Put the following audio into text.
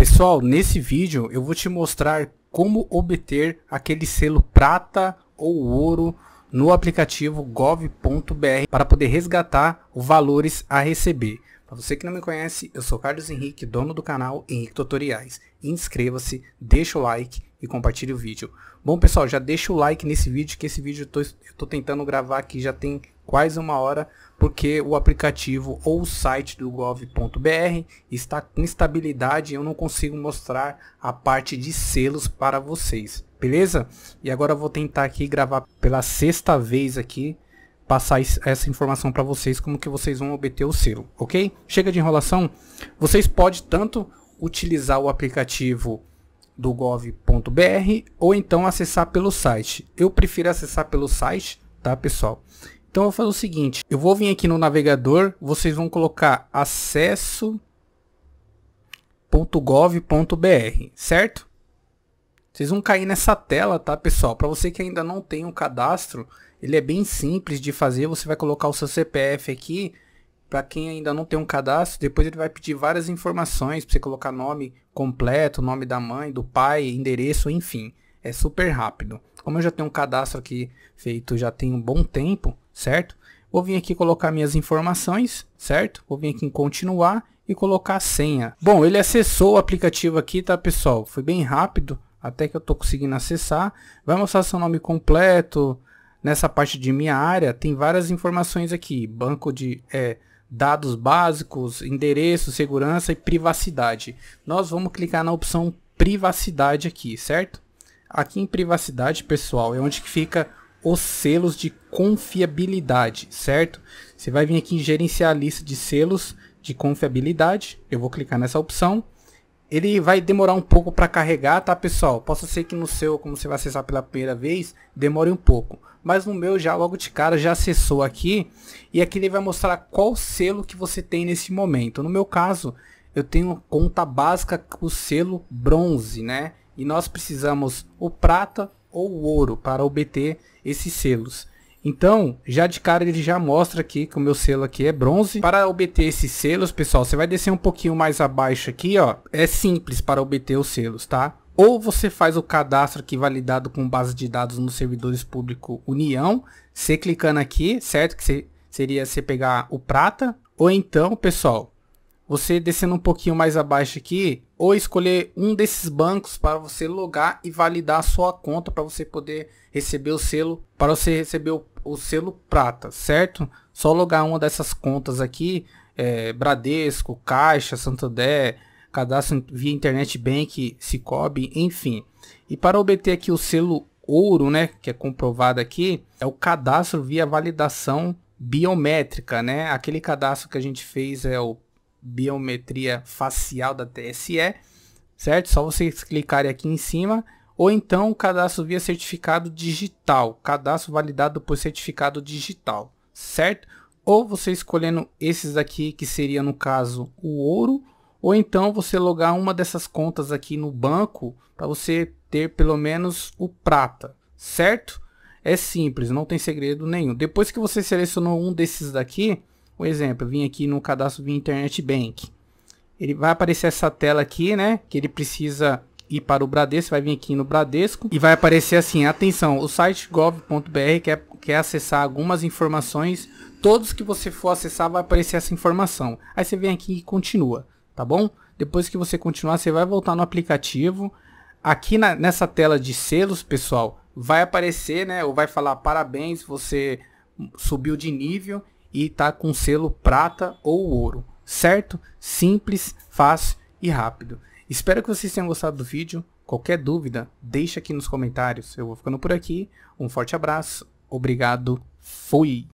Pessoal, nesse vídeo eu vou te mostrar como obter aquele selo prata ou ouro no aplicativo gov.br para poder resgatar os valores a receber. Para você que não me conhece, eu sou Carlos Henrique, dono do canal Henrique Tutoriais. Inscreva-se, deixa o like e compartilhe o vídeo. Bom pessoal, já deixa o like nesse vídeo, que esse vídeo eu estou tentando gravar aqui já tem quase uma hora, porque o aplicativo ou o site do gov.br está com instabilidade e eu não consigo mostrar a parte de selos para vocês, beleza? E agora eu vou tentar aqui gravar pela sexta vez aqui, passar essa informação para vocês como que vocês vão obter o selo, ok? Chega de enrolação. Vocês podem tanto utilizar o aplicativo do gov.br ou então acessar pelo site. Eu prefiro acessar pelo site, tá pessoal? Então eu vou fazer o seguinte, eu vou vir aqui no navegador, vocês vão colocar acesso.gov.br, certo? Vocês vão cair nessa tela, tá, pessoal? Para você que ainda não tem um cadastro, ele é bem simples de fazer, você vai colocar o seu CPF aqui, para quem ainda não tem um cadastro, depois ele vai pedir várias informações para você colocar nome completo, nome da mãe, do pai, endereço, enfim. É super rápido. Como eu já tenho um cadastro aqui feito já tem um bom tempo, certo? Vou vir aqui colocar minhas informações, certo? Vou vir aqui em continuar e colocar a senha. Bom, ele acessou o aplicativo aqui, tá pessoal? Foi bem rápido, até que eu tô conseguindo acessar. Vai mostrar seu nome completo. Nessa parte de minha área, tem várias informações aqui. Banco de... É, dados básicos, endereço, segurança e privacidade. Nós vamos clicar na opção privacidade aqui, certo? Aqui em privacidade, pessoal, é onde que fica os selos de confiabilidade, certo? Você vai vir aqui em gerenciar a lista de selos de confiabilidade. Eu vou clicar nessa opção. Ele vai demorar um pouco para carregar, tá pessoal? Posso ser que no seu, como você vai acessar pela primeira vez, demore um pouco. Mas no meu já logo de cara já acessou aqui. E aqui ele vai mostrar qual selo que você tem nesse momento. No meu caso, eu tenho conta básica com o selo bronze, né? E nós precisamos o prata, ou ouro para obter esses selos. Então, já de cara ele já mostra aqui que o meu selo aqui é bronze. Para obter esses selos, pessoal, você vai descer um pouquinho mais abaixo aqui, ó. É simples para obter os selos, tá? Ou você faz o cadastro aqui validado com base de dados nos servidores público União. Você clicando aqui, certo? Que seria você pegar o prata. Ou então, pessoal, você descendo um pouquinho mais abaixo aqui, ou escolher um desses bancos para você logar e validar a sua conta para você poder receber o selo, para você receber o, o selo prata, certo? Só logar uma dessas contas aqui, é, Bradesco, Caixa, Santander, cadastro via Internet Bank, Cicobi, enfim. E para obter aqui o selo ouro, né, que é comprovado aqui, é o cadastro via validação biométrica, né? Aquele cadastro que a gente fez é o biometria facial da TSE, certo? Só vocês clicarem aqui em cima. Ou então cadastro via certificado digital, cadastro validado por certificado digital, certo? Ou você escolhendo esses aqui, que seria no caso o ouro, ou então você logar uma dessas contas aqui no banco para você ter pelo menos o prata, certo? É simples, não tem segredo nenhum. Depois que você selecionou um desses daqui, por exemplo, eu vim aqui no cadastro via Internet Bank. Ele vai aparecer essa tela aqui, né? Que ele precisa ir para o Bradesco, vai vir aqui no Bradesco e vai aparecer assim, atenção, o site gov.br quer, quer acessar algumas informações, todos que você for acessar vai aparecer essa informação. Aí você vem aqui e continua, tá bom? Depois que você continuar, você vai voltar no aplicativo. Aqui na, nessa tela de selos, pessoal, vai aparecer, né, ou vai falar parabéns, você subiu de nível e tá com selo prata ou ouro, certo? Simples, fácil e rápido. Espero que vocês tenham gostado do vídeo. Qualquer dúvida, deixa aqui nos comentários. Eu vou ficando por aqui. Um forte abraço. Obrigado. Fui.